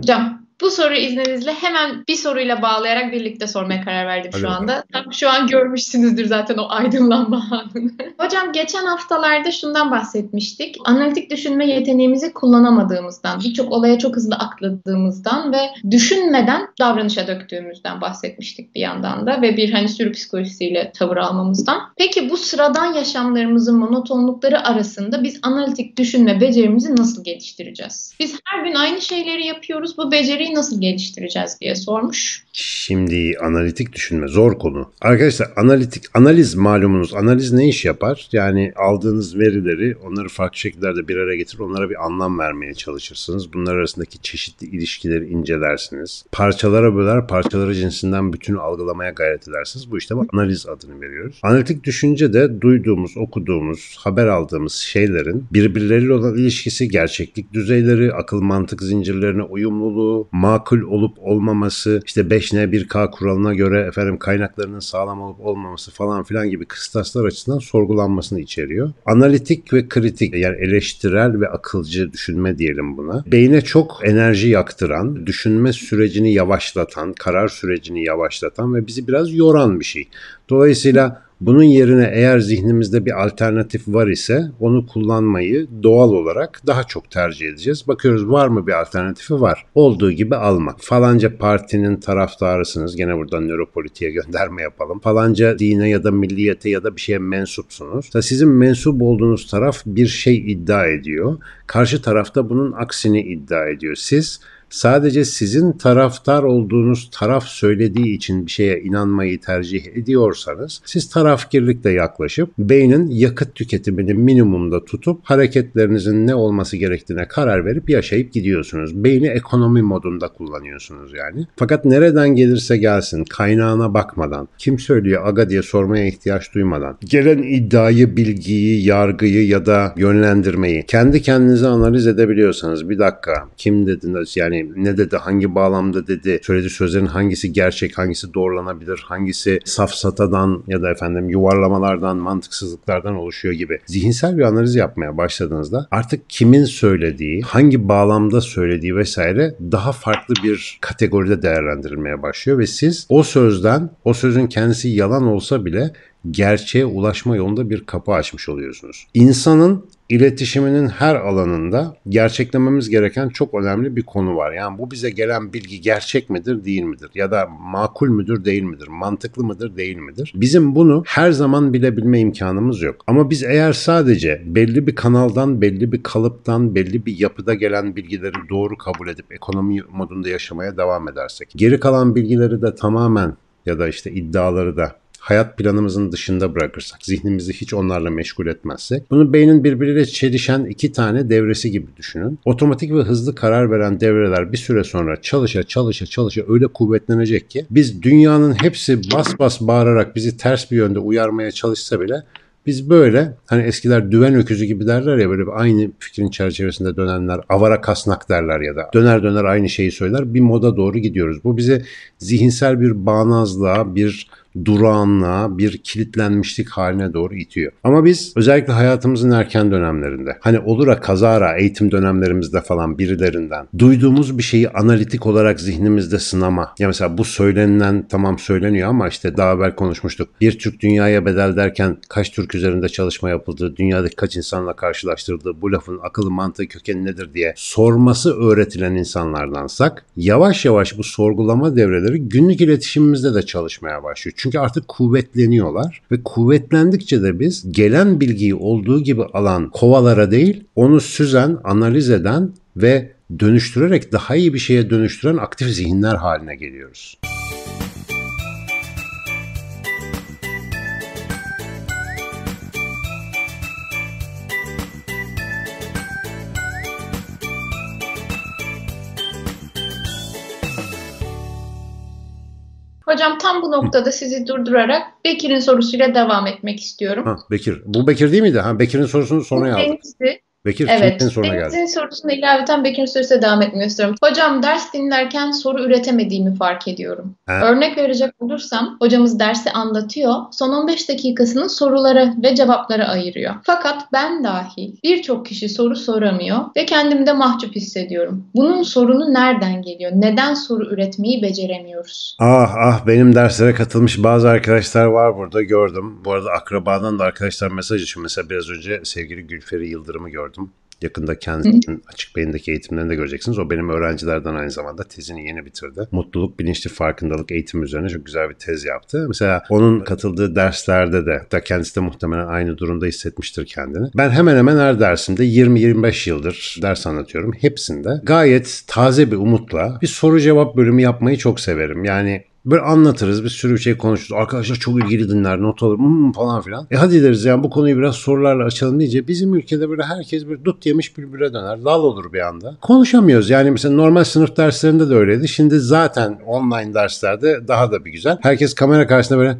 Done. Dạ. Bu soru izninizle hemen bir soruyla bağlayarak birlikte sormaya karar verdim Hadi şu anda. Tam şu an görmüşsünüzdür zaten o aydınlanma anını. Hocam geçen haftalarda şundan bahsetmiştik. Analitik düşünme yeteneğimizi kullanamadığımızdan, birçok olaya çok hızlı akladığımızdan ve düşünmeden davranışa döktüğümüzden bahsetmiştik bir yandan da ve bir hani sürü psikolojisiyle tavır almamızdan. Peki bu sıradan yaşamlarımızın monotonlukları arasında biz analitik düşünme becerimizi nasıl geliştireceğiz? Biz her gün aynı şeyleri yapıyoruz. Bu beceri düşünceyi nasıl geliştireceğiz diye sormuş. Şimdi analitik düşünme zor konu. Arkadaşlar analitik analiz malumunuz. Analiz ne iş yapar? Yani aldığınız verileri onları farklı şekillerde bir araya getirip onlara bir anlam vermeye çalışırsınız. Bunlar arasındaki çeşitli ilişkileri incelersiniz. Parçalara böler, parçaları cinsinden bütünü algılamaya gayret edersiniz. Bu işte bu analiz adını veriyoruz. Analitik düşünce de duyduğumuz, okuduğumuz, haber aldığımız şeylerin birbirleriyle olan ilişkisi, gerçeklik düzeyleri, akıl mantık zincirlerine uyumluluğu, makul olup olmaması, işte 5N1K kuralına göre efendim kaynaklarının sağlam olup olmaması falan filan gibi kıstaslar açısından sorgulanmasını içeriyor. Analitik ve kritik yani eleştirel ve akılcı düşünme diyelim buna. Beyne çok enerji yaktıran, düşünme sürecini yavaşlatan, karar sürecini yavaşlatan ve bizi biraz yoran bir şey. Dolayısıyla bunun yerine eğer zihnimizde bir alternatif var ise onu kullanmayı doğal olarak daha çok tercih edeceğiz. Bakıyoruz var mı bir alternatifi var. Olduğu gibi almak. Falanca partinin taraftarısınız. Gene buradan nöropolitiğe gönderme yapalım. Falanca dine ya da milliyete ya da bir şeye mensupsunuz. Ta sizin mensup olduğunuz taraf bir şey iddia ediyor. Karşı tarafta bunun aksini iddia ediyor. Siz sadece sizin taraftar olduğunuz taraf söylediği için bir şeye inanmayı tercih ediyorsanız siz tarafkirlikle yaklaşıp beynin yakıt tüketimini minimumda tutup hareketlerinizin ne olması gerektiğine karar verip yaşayıp gidiyorsunuz. Beyni ekonomi modunda kullanıyorsunuz yani. Fakat nereden gelirse gelsin kaynağına bakmadan, kim söylüyor aga diye sormaya ihtiyaç duymadan, gelen iddiayı, bilgiyi, yargıyı ya da yönlendirmeyi kendi kendinize analiz edebiliyorsanız bir dakika kim dediniz yani yani ne dedi, hangi bağlamda dedi, söylediği sözlerin hangisi gerçek, hangisi doğrulanabilir, hangisi safsatadan ya da efendim yuvarlamalardan, mantıksızlıklardan oluşuyor gibi. Zihinsel bir analiz yapmaya başladığınızda artık kimin söylediği, hangi bağlamda söylediği vesaire daha farklı bir kategoride değerlendirilmeye başlıyor ve siz o sözden, o sözün kendisi yalan olsa bile gerçeğe ulaşma yolunda bir kapı açmış oluyorsunuz. İnsanın iletişiminin her alanında gerçeklememiz gereken çok önemli bir konu var. Yani bu bize gelen bilgi gerçek midir, değil midir? Ya da makul müdür, değil midir? Mantıklı mıdır, değil midir? Bizim bunu her zaman bilebilme imkanımız yok. Ama biz eğer sadece belli bir kanaldan, belli bir kalıptan, belli bir yapıda gelen bilgileri doğru kabul edip ekonomi modunda yaşamaya devam edersek, geri kalan bilgileri de tamamen ya da işte iddiaları da hayat planımızın dışında bırakırsak, zihnimizi hiç onlarla meşgul etmezsek, bunu beynin birbiriyle çelişen iki tane devresi gibi düşünün. Otomatik ve hızlı karar veren devreler bir süre sonra çalışa çalışa çalışa öyle kuvvetlenecek ki biz dünyanın hepsi bas bas bağırarak bizi ters bir yönde uyarmaya çalışsa bile biz böyle hani eskiler düven öküzü gibi derler ya böyle aynı fikrin çerçevesinde dönenler avara kasnak derler ya da döner döner aynı şeyi söyler bir moda doğru gidiyoruz. Bu bize zihinsel bir bağnazlığa bir durağanlığa, bir kilitlenmişlik haline doğru itiyor. Ama biz özellikle hayatımızın erken dönemlerinde hani olura kazara eğitim dönemlerimizde falan birilerinden duyduğumuz bir şeyi analitik olarak zihnimizde sınama. Ya mesela bu söylenilen tamam söyleniyor ama işte daha evvel konuşmuştuk. Bir Türk dünyaya bedel derken kaç Türk üzerinde çalışma yapıldı, dünyadaki kaç insanla karşılaştırıldı, bu lafın akıl mantığı kökeni nedir diye sorması öğretilen insanlardansak yavaş yavaş bu sorgulama devreleri günlük iletişimimizde de çalışmaya başlıyor. Çünkü çünkü artık kuvvetleniyorlar ve kuvvetlendikçe de biz gelen bilgiyi olduğu gibi alan kovalara değil, onu süzen, analiz eden ve dönüştürerek daha iyi bir şeye dönüştüren aktif zihinler haline geliyoruz. Hocam tam bu noktada Hı. sizi durdurarak Bekir'in sorusuyla devam etmek istiyorum. Ha, Bekir. Bu Bekir değil miydi? Ha, Bekir'in sorusunu sonra yazdım. Denizli. Bekir evet, senin soruna geldi. Evet, sorusuna ilaveten Bekir'in sorusuna devam etmek istiyorum. Hocam ders dinlerken soru üretemediğimi fark ediyorum. Ha. Örnek verecek olursam hocamız dersi anlatıyor. Son 15 dakikasını sorulara ve cevaplara ayırıyor. Fakat ben dahi birçok kişi soru soramıyor ve kendimi de mahcup hissediyorum. Bunun sorunu nereden geliyor? Neden soru üretmeyi beceremiyoruz? Ah ah benim derslere katılmış bazı arkadaşlar var burada gördüm. Bu arada akrabadan da arkadaşlar mesaj için mesela biraz önce sevgili Gülferi Yıldırım'ı gördüm yapıyordum. Yakında kendisinin açık beyindeki eğitimlerini de göreceksiniz. O benim öğrencilerden aynı zamanda tezini yeni bitirdi. Mutluluk, bilinçli farkındalık eğitimi üzerine çok güzel bir tez yaptı. Mesela onun katıldığı derslerde de da kendisi de muhtemelen aynı durumda hissetmiştir kendini. Ben hemen hemen her dersimde 20-25 yıldır ders anlatıyorum. Hepsinde gayet taze bir umutla bir soru cevap bölümü yapmayı çok severim. Yani Böyle anlatırız bir sürü şey konuşuruz. Arkadaşlar çok ilgili dinler not alır hmm, hmm, falan filan. E hadi deriz yani bu konuyu biraz sorularla açalım deyince bizim ülkede böyle herkes bir dut yemiş birbirine döner. Lal olur bir anda. Konuşamıyoruz yani mesela normal sınıf derslerinde de öyleydi. Şimdi zaten online derslerde daha da bir güzel. Herkes kamera karşısında böyle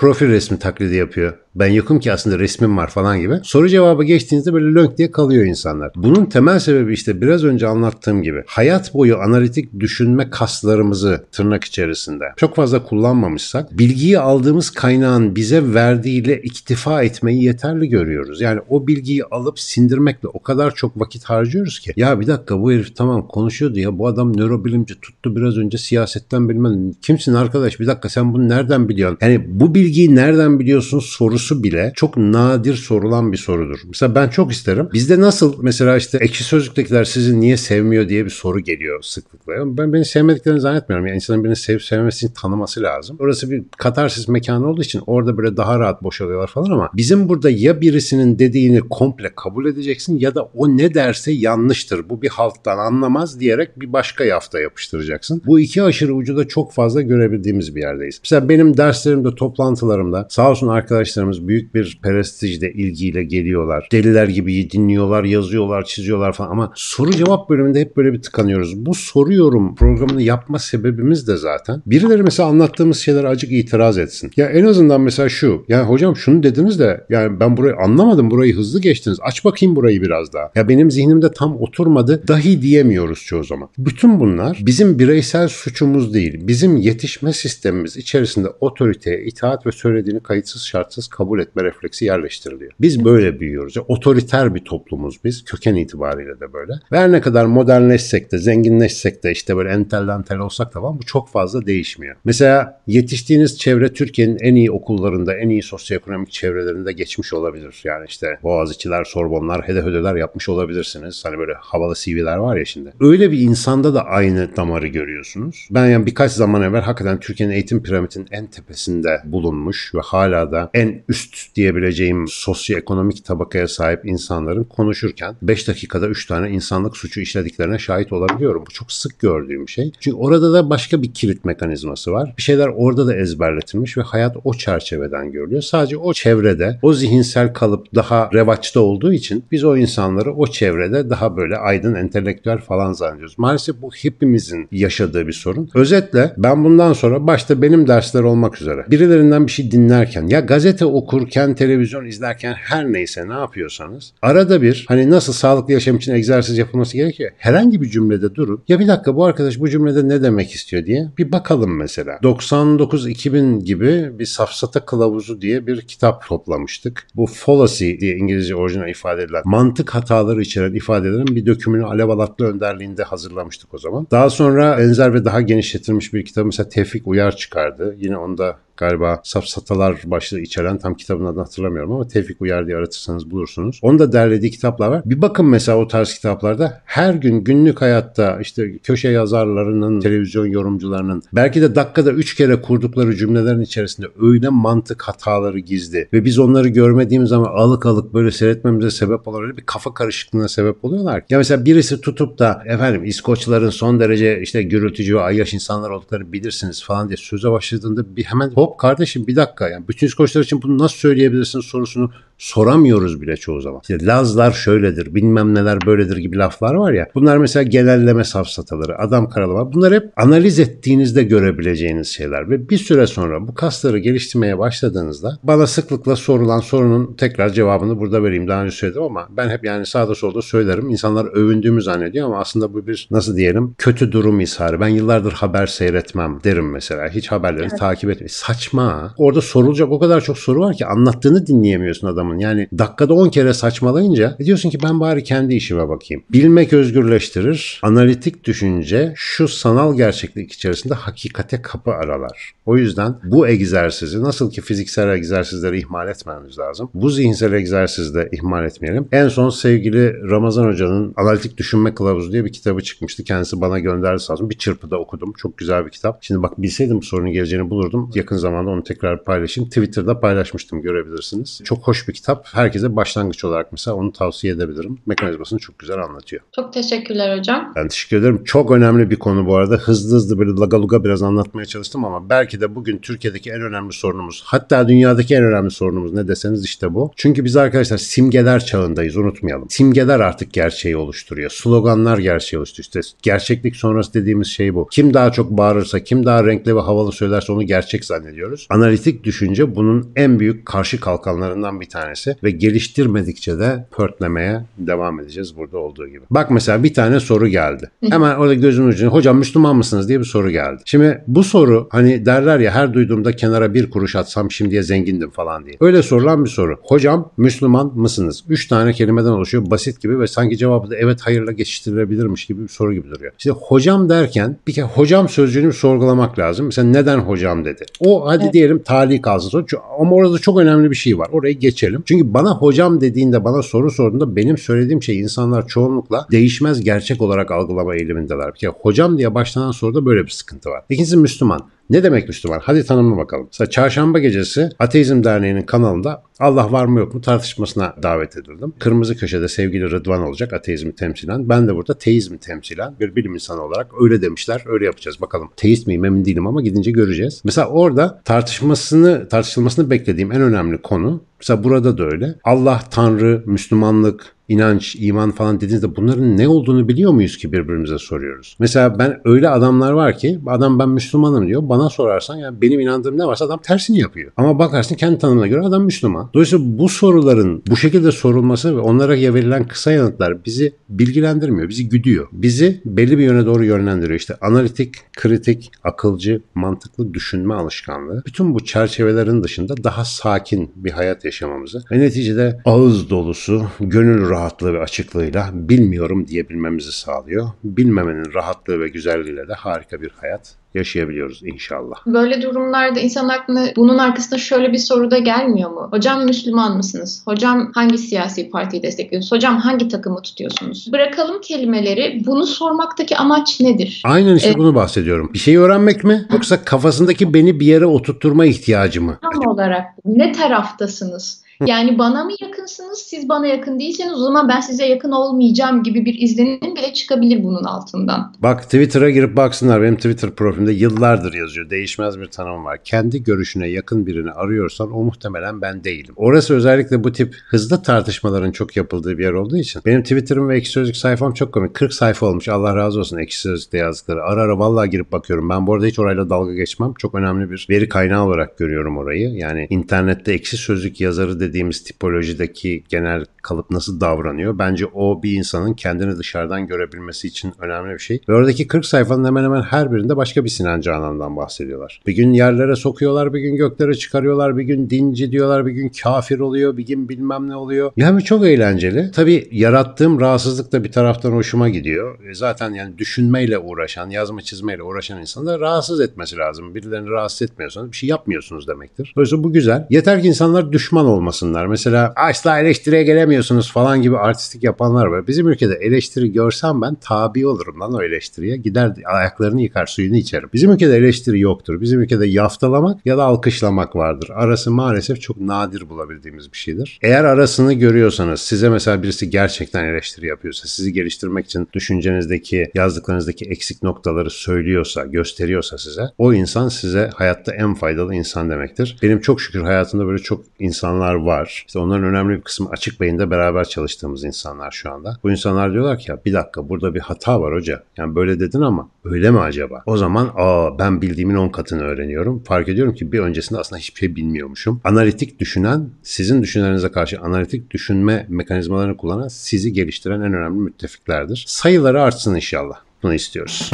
profil resmi taklidi yapıyor. Ben yokum ki aslında resmim var falan gibi. Soru cevaba geçtiğinizde böyle lönk diye kalıyor insanlar. Bunun temel sebebi işte biraz önce anlattığım gibi hayat boyu analitik düşünme kaslarımızı tırnak içerisinde çok fazla kullanmamışsak bilgiyi aldığımız kaynağın bize verdiğiyle iktifa etmeyi yeterli görüyoruz. Yani o bilgiyi alıp sindirmekle o kadar çok vakit harcıyoruz ki ya bir dakika bu herif tamam konuşuyordu ya bu adam nörobilimci tuttu biraz önce siyasetten bilmem kimsin arkadaş bir dakika sen bunu nereden biliyorsun? Yani bu bilgi bilgiyi nereden biliyorsun sorusu bile çok nadir sorulan bir sorudur. Mesela ben çok isterim. Bizde nasıl mesela işte ekşi sözlüktekiler sizi niye sevmiyor diye bir soru geliyor sıklıkla. Ben beni sevmediklerini zannetmiyorum. Yani insanın beni sevip sevmemesini tanıması lazım. Orası bir katarsis mekanı olduğu için orada böyle daha rahat boşalıyorlar falan ama bizim burada ya birisinin dediğini komple kabul edeceksin ya da o ne derse yanlıştır. Bu bir halktan anlamaz diyerek bir başka yafta yapıştıracaksın. Bu iki aşırı ucu da çok fazla görebildiğimiz bir yerdeyiz. Mesela benim derslerimde toplantı toplantılarımda sağ olsun arkadaşlarımız büyük bir prestijle ilgiyle geliyorlar. Deliler gibi dinliyorlar, yazıyorlar, çiziyorlar falan ama soru cevap bölümünde hep böyle bir tıkanıyoruz. Bu soruyorum programını yapma sebebimiz de zaten. Birileri mesela anlattığımız şeyler acık itiraz etsin. Ya en azından mesela şu. Ya hocam şunu dediniz de yani ben burayı anlamadım. Burayı hızlı geçtiniz. Aç bakayım burayı biraz daha. Ya benim zihnimde tam oturmadı. Dahi diyemiyoruz çoğu zaman. Bütün bunlar bizim bireysel suçumuz değil. Bizim yetişme sistemimiz içerisinde otoriteye itaat nasihat ve söylediğini kayıtsız şartsız kabul etme refleksi yerleştiriliyor. Biz böyle büyüyoruz. otoriter bir toplumuz biz. Köken itibariyle de böyle. Ve her ne kadar modernleşsek de, zenginleşsek de işte böyle entelden tel olsak da var bu çok fazla değişmiyor. Mesela yetiştiğiniz çevre Türkiye'nin en iyi okullarında, en iyi sosyoekonomik çevrelerinde geçmiş olabilir. Yani işte Boğaziçi'ler, Sorbonlar, hede hedefödeler yapmış olabilirsiniz. Hani böyle havalı CV'ler var ya şimdi. Öyle bir insanda da aynı damarı görüyorsunuz. Ben yani birkaç zaman evvel hakikaten Türkiye'nin eğitim piramidinin en tepesinde bulun bulunmuş ve hala da en üst diyebileceğim sosyoekonomik tabakaya sahip insanların konuşurken 5 dakikada 3 tane insanlık suçu işlediklerine şahit olabiliyorum. Bu çok sık gördüğüm şey. Çünkü orada da başka bir kilit mekanizması var. Bir şeyler orada da ezberletilmiş ve hayat o çerçeveden görülüyor. Sadece o çevrede o zihinsel kalıp daha revaçta olduğu için biz o insanları o çevrede daha böyle aydın entelektüel falan zannediyoruz. Maalesef bu hepimizin yaşadığı bir sorun. Özetle ben bundan sonra başta benim dersler olmak üzere birilerinden bir şey dinlerken ya gazete okurken, televizyon izlerken her neyse ne yapıyorsanız arada bir hani nasıl sağlıklı yaşam için egzersiz yapılması gerekiyor. Herhangi bir cümlede durup ya bir dakika bu arkadaş bu cümlede ne demek istiyor diye bir bakalım mesela. 99-2000 gibi bir safsata kılavuzu diye bir kitap toplamıştık. Bu fallacy diye İngilizce orijinal ifade edilen mantık hataları içeren ifadelerin bir dökümünü Alev Alatlı önderliğinde hazırlamıştık o zaman. Daha sonra benzer ve daha genişletilmiş bir kitabı mesela Tevfik Uyar çıkardı. Yine onda galiba safsatalar başlığı içeren tam kitabın adını hatırlamıyorum ama Tevfik Uyar diye aratırsanız bulursunuz. Onu da derlediği kitaplar var. Bir bakın mesela o tarz kitaplarda her gün günlük hayatta işte köşe yazarlarının, televizyon yorumcularının belki de dakikada 3 kere kurdukları cümlelerin içerisinde öyle mantık hataları gizli ve biz onları görmediğimiz zaman alık alık böyle seyretmemize sebep olan öyle bir kafa karışıklığına sebep oluyorlar. Ya mesela birisi tutup da efendim İskoçların son derece işte gürültücü ve ayyaş insanlar olduklarını bilirsiniz falan diye söze başladığında bir hemen hop hop kardeşim bir dakika yani bütün İskoçlar için bunu nasıl söyleyebilirsin sorusunu soramıyoruz bile çoğu zaman. İşte Lazlar şöyledir, bilmem neler böyledir gibi laflar var ya. Bunlar mesela genelleme safsataları, adam karalama. Bunlar hep analiz ettiğinizde görebileceğiniz şeyler ve bir süre sonra bu kasları geliştirmeye başladığınızda bana sıklıkla sorulan sorunun tekrar cevabını burada vereyim. Daha önce söyledim ama ben hep yani sağda solda söylerim. İnsanlar övündüğümü zannediyor ama aslında bu bir nasıl diyelim kötü durum isarı. Ben yıllardır haber seyretmem derim mesela. Hiç haberleri evet. takip etmem. Saç saçma. Orada sorulacak o kadar çok soru var ki anlattığını dinleyemiyorsun adamın. Yani dakikada 10 kere saçmalayınca e diyorsun ki ben bari kendi işime bakayım. Bilmek özgürleştirir. Analitik düşünce şu sanal gerçeklik içerisinde hakikate kapı aralar. O yüzden bu egzersizi nasıl ki fiziksel egzersizleri ihmal etmemiz lazım. Bu zihinsel egzersizi de ihmal etmeyelim. En son sevgili Ramazan Hoca'nın Analitik Düşünme Kılavuzu diye bir kitabı çıkmıştı. Kendisi bana gönderdi sağ olsun. Bir çırpıda okudum. Çok güzel bir kitap. Şimdi bak bilseydim bu sorunun geleceğini bulurdum. Yakın zamanda onu tekrar paylaşayım. Twitter'da paylaşmıştım görebilirsiniz. Çok hoş bir kitap. Herkese başlangıç olarak mesela onu tavsiye edebilirim. Mekanizmasını çok güzel anlatıyor. Çok teşekkürler hocam. Ben teşekkür ederim. Çok önemli bir konu bu arada. Hızlı hızlı böyle lagaluga biraz anlatmaya çalıştım ama belki de bugün Türkiye'deki en önemli sorunumuz hatta dünyadaki en önemli sorunumuz ne deseniz işte bu. Çünkü biz arkadaşlar simgeler çağındayız unutmayalım. Simgeler artık gerçeği oluşturuyor. Sloganlar gerçeği oluşturuyor. İşte gerçeklik sonrası dediğimiz şey bu. Kim daha çok bağırırsa, kim daha renkli ve havalı söylerse onu gerçek zannediyor zannediyoruz. Analitik düşünce bunun en büyük karşı kalkanlarından bir tanesi ve geliştirmedikçe de pörtlemeye devam edeceğiz burada olduğu gibi. Bak mesela bir tane soru geldi. Hemen orada gözümün ucuna hocam Müslüman mısınız diye bir soru geldi. Şimdi bu soru hani derler ya her duyduğumda kenara bir kuruş atsam şimdiye zengindim falan diye. Öyle sorulan bir soru. Hocam Müslüman mısınız? Üç tane kelimeden oluşuyor. Basit gibi ve sanki cevabı da evet hayırla geçiştirilebilirmiş gibi bir soru gibi duruyor. İşte hocam derken bir kere hocam sözcüğünü sorgulamak lazım. Mesela neden hocam dedi. O hadi evet. diyelim tarih kalsın. Ama orada çok önemli bir şey var. Orayı geçelim. Çünkü bana hocam dediğinde bana soru sorduğunda benim söylediğim şey insanlar çoğunlukla değişmez gerçek olarak algılama eğilimindeler. Bir kere hocam diye başlanan soruda böyle bir sıkıntı var. İkincisi Müslüman. Ne demek Müslüman? Hadi tanımla bakalım. Mesela çarşamba gecesi Ateizm Derneği'nin kanalında Allah var mı yok mu tartışmasına davet edildim. Kırmızı köşede sevgili Rıdvan olacak ateizmi temsilen. Ben de burada teizmi temsilen bir bilim insanı olarak öyle demişler öyle yapacağız. Bakalım teist miyim emin değilim ama gidince göreceğiz. Mesela orada tartışmasını tartışılmasını beklediğim en önemli konu Mesela burada da öyle. Allah, Tanrı, Müslümanlık, inanç, iman falan dediğinizde bunların ne olduğunu biliyor muyuz ki birbirimize soruyoruz? Mesela ben öyle adamlar var ki adam ben Müslümanım diyor. Bana sorarsan ya benim inandığım ne varsa adam tersini yapıyor. Ama bakarsın kendi tanımına göre adam Müslüman. Dolayısıyla bu soruların bu şekilde sorulması ve onlara verilen kısa yanıtlar bizi bilgilendirmiyor, bizi güdüyor. Bizi belli bir yöne doğru yönlendiriyor. İşte analitik kritik, akılcı, mantıklı düşünme alışkanlığı bütün bu çerçevelerin dışında daha sakin bir hayat yaşamamızı ve neticede ağız dolusu, gönül rahatlığı ve açıklığıyla bilmiyorum diyebilmemizi sağlıyor. Bilmemenin rahatlığı ve güzelliğiyle de harika bir hayat yaşayabiliyoruz inşallah. Böyle durumlarda insan aklına bunun arkasında şöyle bir soru da gelmiyor mu? Hocam Müslüman mısınız? Hocam hangi siyasi partiyi destekliyorsunuz? Hocam hangi takımı tutuyorsunuz? Bırakalım kelimeleri. Bunu sormaktaki amaç nedir? Aynen işte ee, bunu bahsediyorum. Bir şey öğrenmek mi? Yoksa kafasındaki beni bir yere oturtturma ihtiyacı mı? Tam olarak ne taraftasınız? Yani bana mı yakınsınız, siz bana yakın değilseniz o zaman ben size yakın olmayacağım gibi bir izlenim bile çıkabilir bunun altından. Bak Twitter'a girip baksınlar benim Twitter profilimde yıllardır yazıyor. Değişmez bir tanım var. Kendi görüşüne yakın birini arıyorsan o muhtemelen ben değilim. Orası özellikle bu tip hızlı tartışmaların çok yapıldığı bir yer olduğu için benim Twitter'ım ve ekşi sözlük sayfam çok komik. 40 sayfa olmuş Allah razı olsun ekşi sözlükte yazdıkları. Ara ara vallahi girip bakıyorum. Ben bu arada hiç orayla dalga geçmem. Çok önemli bir veri kaynağı olarak görüyorum orayı. Yani internette ekşi sözlük yazarı dedi dediğimiz tipolojideki genel kalıp nasıl davranıyor? Bence o bir insanın kendini dışarıdan görebilmesi için önemli bir şey. Ve oradaki 40 sayfanın hemen hemen her birinde başka bir Sinan Canan'dan bahsediyorlar. Bir gün yerlere sokuyorlar, bir gün göklere çıkarıyorlar, bir gün dinci diyorlar, bir gün kafir oluyor, bir gün bilmem ne oluyor. Yani çok eğlenceli. Tabii yarattığım rahatsızlık da bir taraftan hoşuma gidiyor. E zaten yani düşünmeyle uğraşan, yazma çizmeyle uğraşan insan da rahatsız etmesi lazım. Birilerini rahatsız etmiyorsanız bir şey yapmıyorsunuz demektir. Dolayısıyla bu güzel. Yeter ki insanlar düşman olmasın olmasınlar. Mesela asla eleştiriye gelemiyorsunuz falan gibi artistik yapanlar var. Bizim ülkede eleştiri görsem ben tabi olurum lan o eleştiriye. Gider ayaklarını yıkar suyunu içerim. Bizim ülkede eleştiri yoktur. Bizim ülkede yaftalamak ya da alkışlamak vardır. Arası maalesef çok nadir bulabildiğimiz bir şeydir. Eğer arasını görüyorsanız size mesela birisi gerçekten eleştiri yapıyorsa sizi geliştirmek için düşüncenizdeki yazdıklarınızdaki eksik noktaları söylüyorsa gösteriyorsa size o insan size hayatta en faydalı insan demektir. Benim çok şükür hayatımda böyle çok insanlar var var. İşte onların önemli bir kısmı açık beyinde beraber çalıştığımız insanlar şu anda. Bu insanlar diyorlar ki ya bir dakika burada bir hata var hoca. Yani böyle dedin ama öyle mi acaba? O zaman aa ben bildiğimin 10 katını öğreniyorum. Fark ediyorum ki bir öncesinde aslında hiçbir şey bilmiyormuşum. Analitik düşünen, sizin düşüncelerinize karşı analitik düşünme mekanizmalarını kullanan sizi geliştiren en önemli müttefiklerdir. Sayıları artsın inşallah. Bunu istiyoruz.